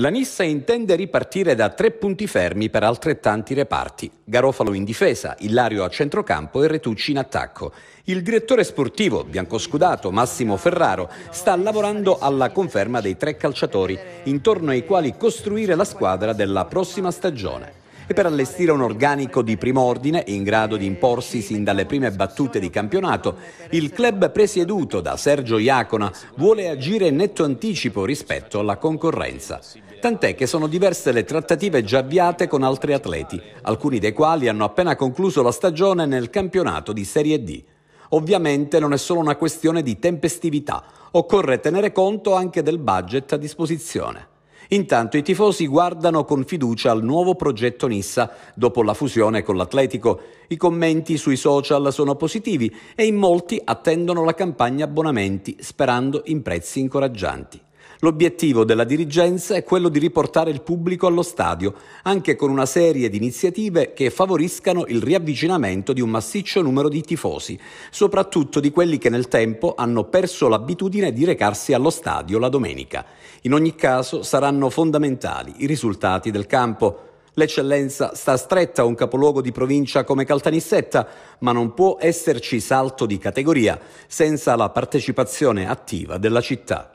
La Nissa intende ripartire da tre punti fermi per altrettanti reparti. Garofalo in difesa, Illario a centrocampo e Retucci in attacco. Il direttore sportivo, biancoscudato Massimo Ferraro, sta lavorando alla conferma dei tre calciatori, intorno ai quali costruire la squadra della prossima stagione e per allestire un organico di primo ordine in grado di imporsi sin dalle prime battute di campionato, il club presieduto da Sergio Iacona vuole agire in netto anticipo rispetto alla concorrenza. Tant'è che sono diverse le trattative già avviate con altri atleti, alcuni dei quali hanno appena concluso la stagione nel campionato di Serie D. Ovviamente non è solo una questione di tempestività, occorre tenere conto anche del budget a disposizione. Intanto i tifosi guardano con fiducia al nuovo progetto Nissa dopo la fusione con l'Atletico. I commenti sui social sono positivi e in molti attendono la campagna abbonamenti sperando in prezzi incoraggianti. L'obiettivo della dirigenza è quello di riportare il pubblico allo stadio, anche con una serie di iniziative che favoriscano il riavvicinamento di un massiccio numero di tifosi, soprattutto di quelli che nel tempo hanno perso l'abitudine di recarsi allo stadio la domenica. In ogni caso saranno fondamentali i risultati del campo. L'eccellenza sta stretta a un capoluogo di provincia come Caltanissetta, ma non può esserci salto di categoria senza la partecipazione attiva della città.